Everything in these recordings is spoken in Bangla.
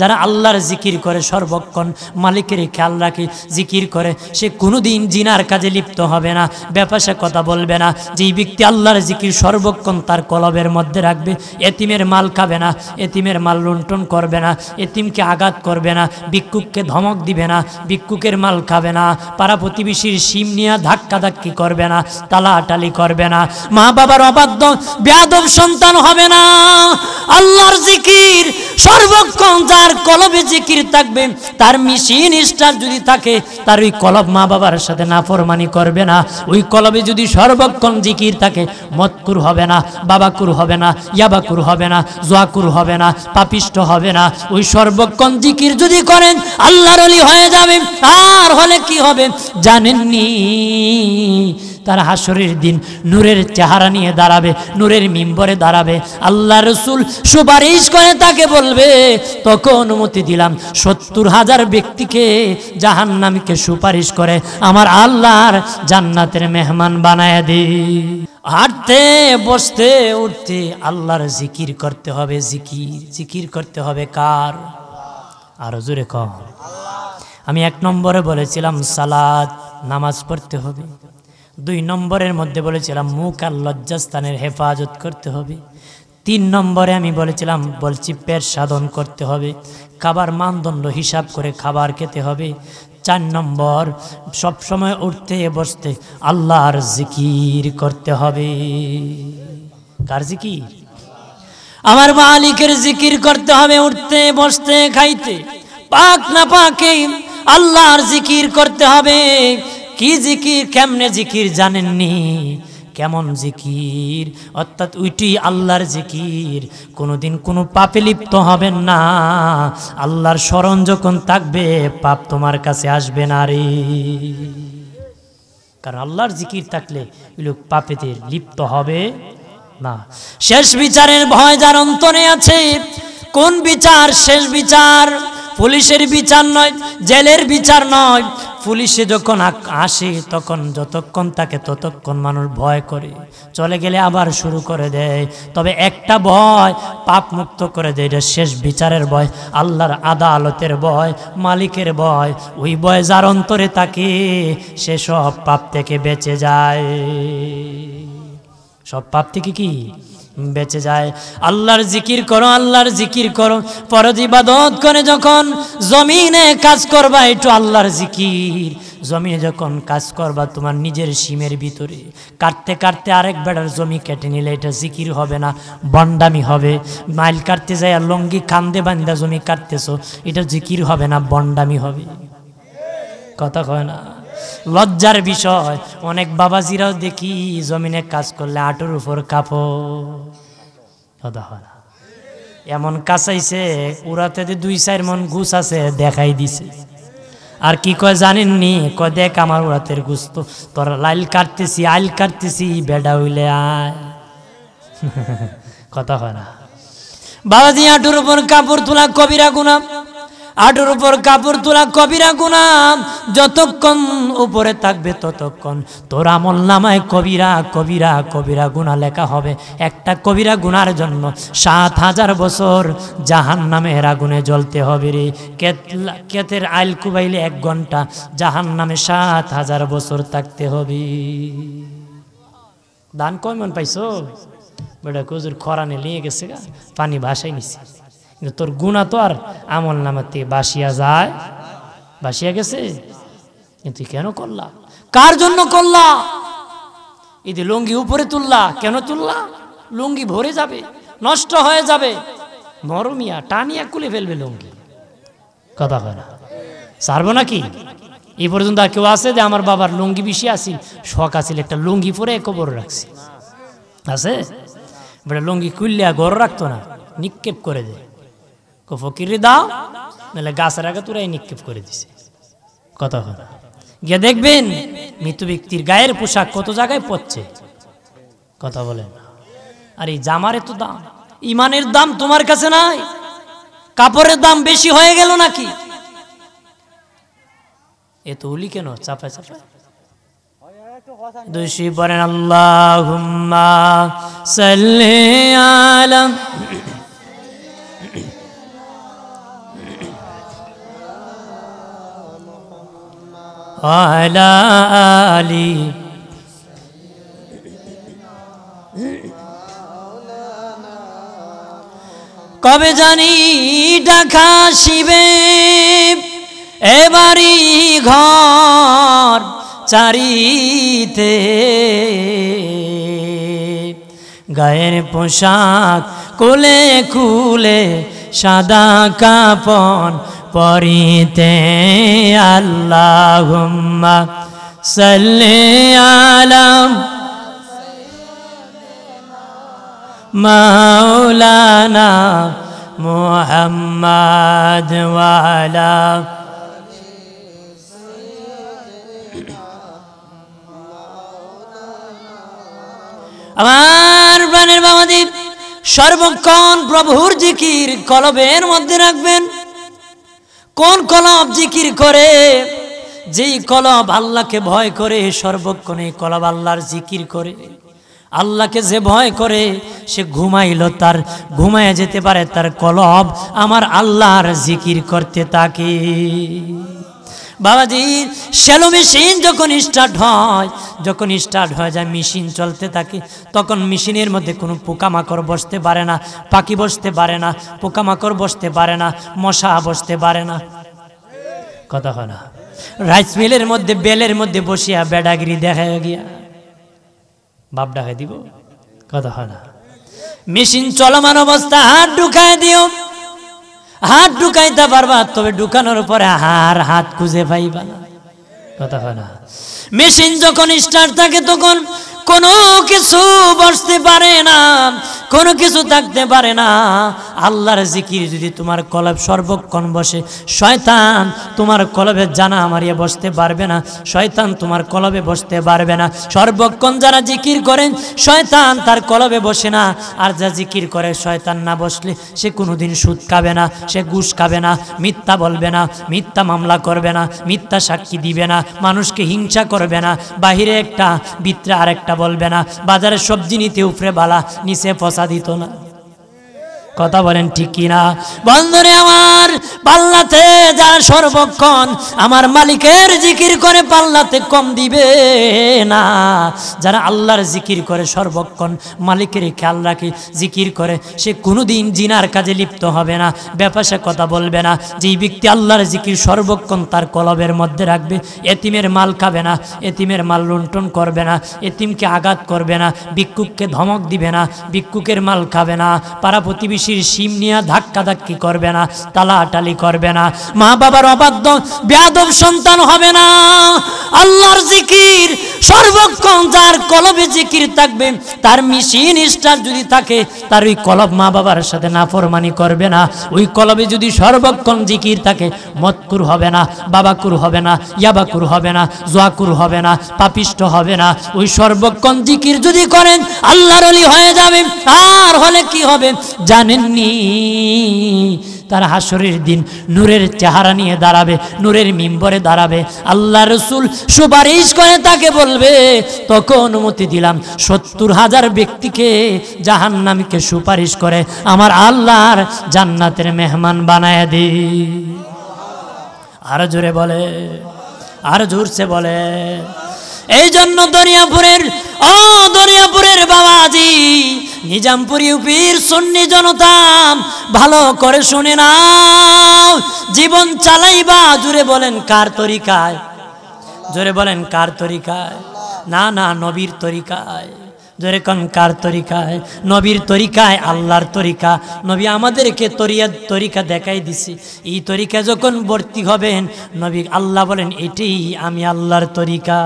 যারা আল্লাহর জিকির করে সর্বক্ষণ মালিকের খেয়াল রাখে জিকির করে সে কোনোদিন জিনার কাজে লিপ্ত হবে না ব্যাপাসে কথা বলবে না যেই ব্যক্তি আল্লাহর জিকির সর্বক্ষণ তার কলবের মধ্যে রাখবে এতিমের মাল খাবে না এতিমের মাল লুণ্ঠন করবে না এতিমকে আঘাত করবে না ভিক্ষুককে ধমক দিবে না ভিক্ষুকের মাল খাবে না পাড়া প্রতিবেশীর সিম নিয়ে ধাক্কা ধাক্কি করবে না তালাটালি করবে না মা বাবার অবাধ্য ব্যাধব সন্তান হবে না আল্লাহর জিকির সর্বক্ষণ যার কলবে জিকির থাকবে তার মিশিন স্টার যদি থাকে তার ওই কলব মা বাবার সাথে নাফরমানি করবে না ওই কলবে যদি সর্বক্ষণ জিকির থাকে মতকুর হবে না বাবাকুর হবে না ইয়াবাকুর হবে না জোয়াকুর হবে না পাপিষ্ট হবে না ওই সর্বক্ষণ জিকির যদি করেন আল্লাহর অলি হয়ে যাবে আর হলে কি হবে জানেননি তার হাসরের দিন নূরের চেহারা নিয়ে দাঁড়াবে নূরের মিম্বরে দাঁড়াবে আল্লাহ রসুল সুপারিশ করে তাকে বলবে তখন অনুমতি দিলাম সত্তর হাজার ব্যক্তিকে জাহান্নামীকে সুপারিশ করে আমার আল্লাহর জান্নাতের মেহমান বানায় দি হাঁটতে বসতে উঠতে আল্লাহর জিকির করতে হবে জিকির জিকির করতে হবে কার আরো জোরে কম আমি এক নম্বরে বলেছিলাম সালাদ নামাজ পড়তে হবে দুই নম্বরের মধ্যে বলেছিলাম মুখ আর লজ্জাস্থানের হেফাজত করতে হবে তিন নম্বরে আমি বলেছিলাম বলছি পেট সাধন করতে হবে খাবার মানদণ্ড হিসাব করে খাবার খেতে হবে চার নম্বর সবসময় উঠতে বসতে আল্লাহর জিকির করতে হবে কার জিকির আমার মালিকের জিকির করতে হবে উঠতে বসতে খাইতে পাক না পাকে আল্লাহর জিকির করতে হবে কি জিকির কেমনে জিকির জানেননি কেমন জিকির অর্থাৎ উইটি আল্লাহর জিকির কোনোদিন কোনো পাপে লিপ্ত হবেন না আল্লাহর স্মরণ যখন থাকবে পাপ তোমার কাছে আসবে না রে কারণ আল্লাহর জিকির থাকলে লোক পাপেতে লিপ্ত হবে না শেষ বিচারের ভয় যার অন্তরে আছে কোন বিচার শেষ বিচার পুলিশের বিচার নয় জেলের বিচার নয় পুলিশে যখন আসে তখন যতক্ষণ তাকে ততক্ষণ মানুষ ভয় করে চলে গেলে আবার শুরু করে দেয় তবে একটা ভয় পাপ মুক্ত করে দেয় এটা শেষ বিচারের ভয় আল্লাহর আদালতের ভয় মালিকের ভয় ওই ভয় যার অন্তরে তাকে সে সব পাপ থেকে বেঁচে যায় সব পাপ থেকে কি বেঁচে যায় আল্লাহর জিকির করো আল্লাহর জিকির করো পরজিবাদত করে যখন জমিনে কাজ করবা একটু আল্লাহর জিকির জমিনে যখন কাজ করবা তোমার নিজের সীমের ভিতরে কাটতে কাটতে আরেক বেড়ার জমি কেটে নিলে এটা জিকির হবে না বন্ডামি হবে মাইল কাটতে যায় আর লঙ্গি কান্দে বান্দা জমি কাটতেছো এটা জিকির হবে না বন্ডামি হবে কথা কয় না লজ্জার বিষয় অনেক বাবাজিরাও দেখি জমিনে কাজ করলে আটুর উপর কাপড় এমন কাঁচাইছে উড়াতে দুই চার মন ঘুষ আছে দেখাই দিছে আর কি কয় নি কয় দেখ আমার উড়াতের ঘুষ তো তোর লাইল কাটতেছি আইল কাটতেছি বেডা হইলে আয় কথা হয় না বাবাজি আটুর উপর কাপড় তোলা কবিরা গুনাম আটুর উপর কাপড় তোলা কবিরা গুণা যতক্ষণ উপরে থাকবে ততক্ষণ তোর আমল নামায় কবিরা কবিরা কবিরা গুণা লেখা হবে একটা কবিরা গুণার জন্য সাত হাজার বছর জাহান নামের আগুনে জ্বলতে হবে রে কেতের আইল কুবাইলে এক ঘন্টা জাহান নামে সাত হাজার বছর থাকতে হবে দান মন পাইছো বেটা কুজুর খরানে নিয়ে গেছে গা পানি ভাসাই নিছে তোর গুণা তো আর আমল থেকে বাসিয়া যায় বাসিয়া গেছে কিন্তু কেন করলা কার জন্য করলা এই লুঙ্গি উপরে তুললা কেন তুললা লুঙ্গি ভরে যাবে নষ্ট হয়ে যাবে মরমিয়া টানিয়া কুলে ফেলবে লুঙ্গি কথা হয় না ছাড়বো নাকি এই পর্যন্ত আর কেউ আছে যে আমার বাবার লুঙ্গি বেশি আছি শখ আছিল একটা লুঙ্গি পরে কবর রাখছি আছে বেটা লুঙ্গি খুললে ঘর রাখতো না নিক্ষেপ করে দেয় ফকিরে দাও নাহলে গাছের আগে তোরাই নিক্ষেপ করে দিছে কথা কথা গিয়ে দেখবেন মৃত ব্যক্তির গায়ের পোশাক কত জায়গায় পড়ছে কথা বলেন আর এই জামার এত দাম ইমানের দাম তোমার কাছে নাই কাপড়ের দাম বেশি হয়ে গেল নাকি এ তো উলি কেন চাপা চাপা দোষী বলেন আল্লাহ সাল্লাম وعلى آله কবে জানি ডাকা শিবে এবারি ঘর চারিতে গায়ের পোশাক কোলে কুলে সাদা কাপন পরিতে আল্লাহ সাল্লে আলাম মাওলানা মোহাম্মদ ওয়ালা আমার প্রাণের বাবাদীপ সর্বক্ষণ প্রভুর জিকির কলবের মধ্যে রাখবেন কোন কলব জিকির করে যেই কলব আল্লাহকে ভয় করে সর্বক্ষণ এই কলব আল্লাহর জিকির করে আল্লাহকে যে ভয় করে সে ঘুমাইল তার ঘুমায় যেতে পারে তার কলব আমার আল্লাহর জিকির করতে তাকে বাবাজি শ্যালো মেশিন যখন স্টার্ট হয় যখন স্টার্ট হয়ে যায় মেশিন চলতে থাকে তখন মেশিনের মধ্যে কোনো পোকামাকড় বসতে পারে না পাখি বসতে পারে না পোকামাকড় বসতে পারে না মশা বসতে পারে না কথা হয় না রাইস মিলের মধ্যে বেলের মধ্যে বসিয়া বেড়াগিরি দেখা গিয়া বাপ ডাকে দিব কথা হয় না মেশিন চলমান অবস্থা হাত ঢুকায় দিও হাত ঢুকাইতে পারবা তবে ঢুকানোর পরে হার হাত খুঁজে পাইবা না কথা হয় না মেশিন যখন স্টার্ট থাকে তখন কোনো কিছু বসতে পারে না কোনো কিছু থাকতে পারে না আল্লাহর জিকির যদি তোমার কলব সর্বক্ষণ বসে শয়তান তোমার কলবে জানা মারিয়ে বসতে পারবে না শয়তান তোমার কলবে বসতে পারবে না সর্বক্ষণ যারা জিকির করেন শয়তান তার কলবে বসে না আর যা জিকির করে শয়তান না বসলে সে কোনোদিন সুদ খাবে না সে ঘুষ খাবে না মিথ্যা বলবে না মিথ্যা মামলা করবে না মিথ্যা সাক্ষী দিবে না মানুষকে হিংসা করবে না বাহিরে একটা বিত্রে আরেকটা বলবে না বাজারে সবজি নিতে উপরে বালা নিচে ফসা দিত না কথা বলেন ঠিক কিনা বন্ধুরে আমার পাল্লাতে যারা সর্বক্ষণ আমার মালিকের জিকির করে পাল্লাতে কম দিবে না যারা আল্লাহর জিকির করে সর্বক্ষণ মালিকের খেয়াল রাখে জিকির করে সে কোনো দিন জিনার কাজে লিপ্ত হবে না ব্যাপারে কথা বলবে না যেই ব্যক্তি আল্লাহর জিকির সর্বক্ষণ তার কলবের মধ্যে রাখবে এতিমের মাল খাবে না এতিমের মাল লুণ্ঠন করবে না এতিমকে আঘাত করবে না ভিক্ষুককে ধমক দিবে না ভিক্ষুকের মাল খাবে না পাড়া প্রতিবেশী পিসির সিম নিয়ে ধাক্কা ধাক্কি করবে না তালাটালি করবে না মা বাবার অবাধ্য বেদব সন্তান হবে না আল্লাহর জিকির সর্বক্ষণ যার কলবে জিকির থাকবে তার মিশিন স্টার যদি থাকে তার ওই কলব মা বাবার সাথে না ফরমানি করবে না ওই কলবে যদি সর্বক্ষণ জিকির থাকে মতকুর হবে না বাবাকুর হবে না ইয়াবাকুর হবে না জোয়াকুর হবে না পাপিষ্ট হবে না ওই সর্বক্ষণ জিকির যদি করেন আল্লাহর অলি হয়ে যাবে আর হলে কি হবে জানেননি তারা হাসরের দিন নূরের চেহারা নিয়ে দাঁড়াবে নূরের মিম্বরে দাঁড়াবে আল্লাহ রসুল সুপারিশ করে তাকে বলবে তখন অনুমতি দিলাম সত্তর হাজার ব্যক্তিকে জাহান নামকে সুপারিশ করে আমার আল্লাহর জান্নাতের মেহমান বানায় দি আর জোরে বলে আর জোরছে বলে এই জন্য দরিয়াপুরের ও দরিয়াপুরের বাবাজি নিজামপুরি উপির সন্নি জনতা ভালো করে শুনে নাও জীবন চালাইবা জুড়ে বলেন কার তরিকায় জোরে বলেন কার তরিকায় না না নবীর তরিকায় যেরকম কার তরিকায় নবীর তরিকায় আল্লাহর তরিকা নবী আমাদেরকে তরিয়ার তরিকা দেখাই দিছি এই তরিকা যখন ভর্তি হবেন নবী আল্লাহ বলেন এটি আমি আল্লাহর তরিকা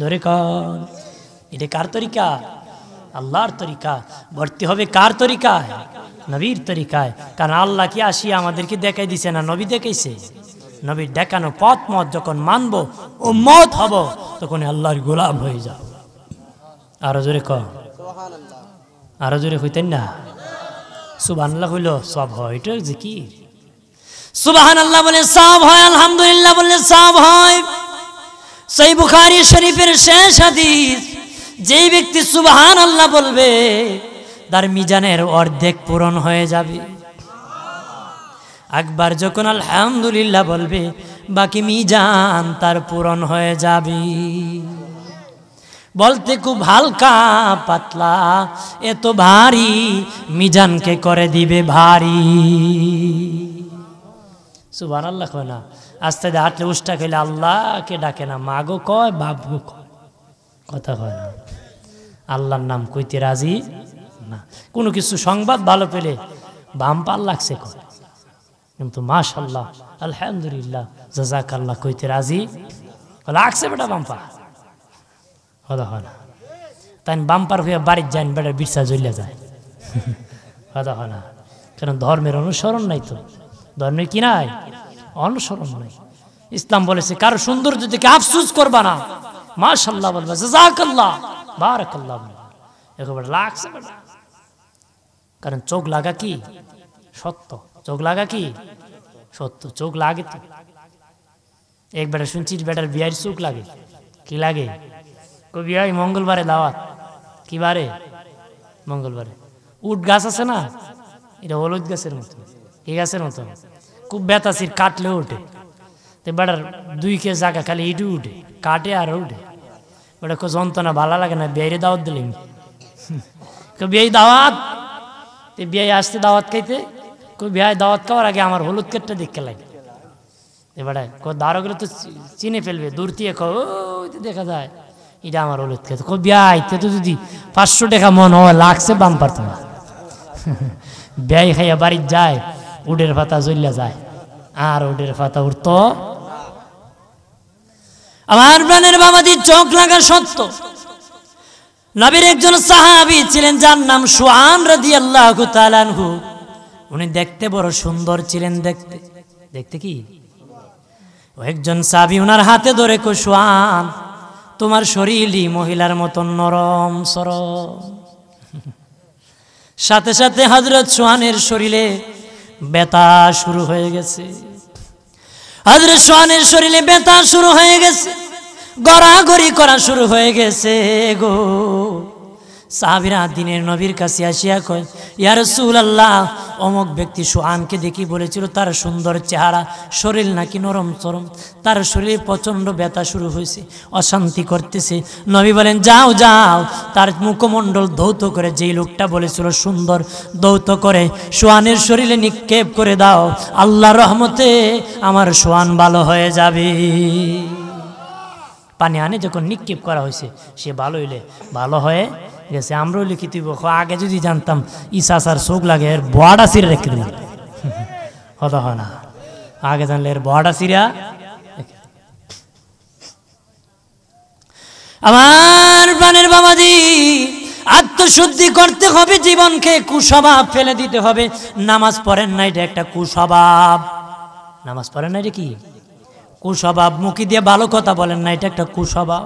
ধরে কন এটা কার তরিকা আল্লাহর তরিকা ভর্তি হবে কার তরিকায় নবীর তরিকায় কারণ আল্লাহ কি আসি আমাদেরকে দেখাই দিছে না নবী দেখাইছে নবীর দেখানো পথ মত যখন মানব ও মত হব তখন আল্লাহর গোলাপ হয়ে যাও আরো জোরে ক আরো জোরে হইতেন না সুবাহ হইল সব হয় এটা কি সুবাহান আল্লাহ বলে সব হয় আলহামদুলিল্লাহ বলে সব হয় সেই বুখারি শরীফের শেষ হাদিস যেই ব্যক্তি সুবাহান আল্লাহ বলবে তার মিজানের অর্ধেক পূরণ হয়ে যাবে আকবার যখন আলহামদুলিল্লাহ বলবে বাকি মিজান তার পূরণ হয়ে যাবে বলতে খুব হালকা পাতলা এত ভারী মিজানকে করে দিবে ভারী সুবান আল্লাহ কয় না আস্তে হাঁটলে উষ্টা খেলে আল্লাহকে ডাকে না মাগো কয় বাবু কয় কথা কয় না আল্লাহর নাম কইতে রাজি না কোনো কিছু সংবাদ ভালো পেলে বাম পাল লাগছে কয় কিন্তু মাশাল্লাহ আলহামদুলিল্লাহ জাজাকাল্লাহ কইতে রাজি লাগছে বেটা বাম্পা হদা হয় না তাই বাম্পার হয়ে বাড়ির যান বেড়ার বিরসা জ্বলিয়া যায় হদা হয় না কারণ ধর্মের অনুসরণ নাই তো ধর্মের কি নাই অনুসরণ নাই ইসলাম বলেছে কারো সৌন্দর্য থেকে আফসুস করবা না মাশাল্লাহ বলবে জাজাকাল্লাহ বারাকাল্লাহ একবার লাগছে কারণ চোখ লাগা কি সত্য চোখ লাগা কি সত্য চোখ লাগে তো এক বেটা শুনছিস বেটার বিয়ার চোখ লাগে কি লাগে কবি আই মঙ্গলবারে দাওয়াত কিবারে মঙ্গলবারে উট ঘাস আছে না এটা হলুদ ঘাসের মতো হে ঘাসের মতো খুব ব্যাতাসির কাটলে ওঠে তে বড় দুই কে জায়গা খালি ইডুড কাটে আর ওড বড় কো যন্তনা ভালো লাগে না বিয়েরে দাওয়াত দিলে কি বিয়ের দাওয়াত তে বিয়ের আস্তে দাওয়াত খাইতে কো বিয়ের দাওয়াত তোরা আগে আমার হলুদ ক্ষেতটা দেখে লাগা এবারে কো दारोगলে তো চিনে ফেলবে দূর থেকে ও দেখা যায় এটা আমার হলুদ খেতে কবি আইতে তো যদি পাঁচশো টাকা মন হয় লাগছে বাম পারতাম ব্যয় খাইয়া বাড়ির যায় উডের পাতা জ্বলিয়া যায় আর উডের পাতা উঠত আমার প্রাণের বাবাজির চোখ লাগা সত্য নবীর একজন সাহাবি ছিলেন যার নাম সুয়ান রাদি আল্লাহ তালানহু উনি দেখতে বড় সুন্দর ছিলেন দেখতে দেখতে কি একজন সাহাবি ওনার হাতে ধরে কো কুশান তোমার শরীরই মহিলার মতন নরম সরম সাথে সাথে হজরত সোহানের শরীরে ব্যথা শুরু হয়ে গেছে হজরত সোহানের শরীরে ব্যথা শুরু হয়ে গেছে গড়াগড়ি করা শুরু হয়ে গেছে গো সাহাবিরা দিনের নবীর কাছে আসিয়া কয় ইয়ার আল্লাহ অমক ব্যক্তি সুহানকে দেখি বলেছিল তার সুন্দর চেহারা শরীর নাকি নরম চরম তার শরীরে প্রচণ্ড ব্যথা শুরু হয়েছে অশান্তি করতেছে নবী বলেন যাও যাও তার মুখমণ্ডল ধৌত করে যেই লোকটা বলেছিল সুন্দর দৌত করে সোহানের শরীরে নিক্ষেপ করে দাও আল্লাহ রহমতে আমার সোহান ভালো হয়ে যাবে পানি আনে যখন নিক্ষেপ করা হয়েছে সে ভালো হইলে ভালো হয়ে ঠিক আছে আমরাও লিখি তুই আগে যদি জানতাম ইসা সার শোক লাগে এর বড়া সির রেখে দিল হতো হয় না আগে জানলে এর বড়া সিরা আমার প্রাণের বাবাজি আত্মশুদ্ধি করতে হবে জীবনকে কুস্বভাব ফেলে দিতে হবে নামাজ পড়েন না এটা একটা কুস্বভাব নামাজ পড়েন না এটা কি কুস্বভাব মুখি দিয়ে ভালো কথা বলেন না এটা একটা কুস্বভাব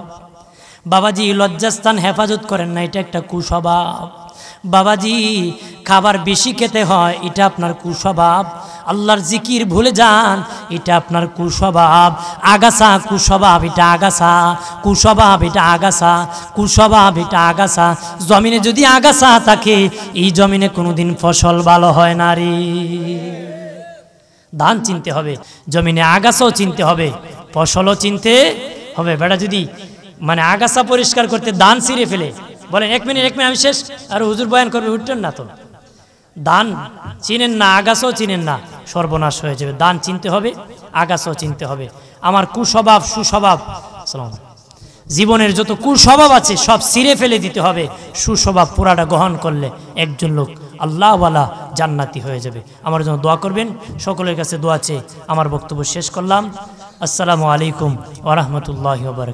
বাবাজি লজ্জাস্থান হেফাজত করেন না এটা একটা কুস্বভাব বাবাজি খাবার বেশি খেতে হয় এটা আপনার কুস্বভাব আল্লাহর জিকির ভুলে যান এটা আপনার কুস্বভাব আগাছা কুস্বভাব এটা আগাছা কুস্বভাব এটা আগাছা কুস্বভাব এটা আগাছা জমিনে যদি আগাছা থাকে এই জমিনে কোনোদিন ফসল ভালো হয় না রে ধান চিনতে হবে জমিনে আগাছাও চিনতে হবে ফসলও চিনতে হবে বেটা যদি মানে আগাছা পরিষ্কার করতে দান ছিঁড়ে ফেলে বলেন এক মিনিট এক মিনিট আমি শেষ আর হুজুর বয়ান করবে উঠতেন না তো দান চিনেন না আগাছাও চিনেন না সর্বনাশ হয়ে যাবে দান চিনতে হবে আগাছাও চিনতে হবে আমার কুস্বভাব সুস্বভাব জীবনের যত কুস্বভাব আছে সব ছিঁড়ে ফেলে দিতে হবে সুস্বভাব পুরাটা গ্রহণ করলে একজন লোক আল্লাহওয়ালা জান্নাতি হয়ে যাবে আমার জন্য দোয়া করবেন সকলের কাছে দোয়া চেয়ে আমার বক্তব্য শেষ করলাম আসসালামু আলাইকুম ওরহমতুল্লাহ বারক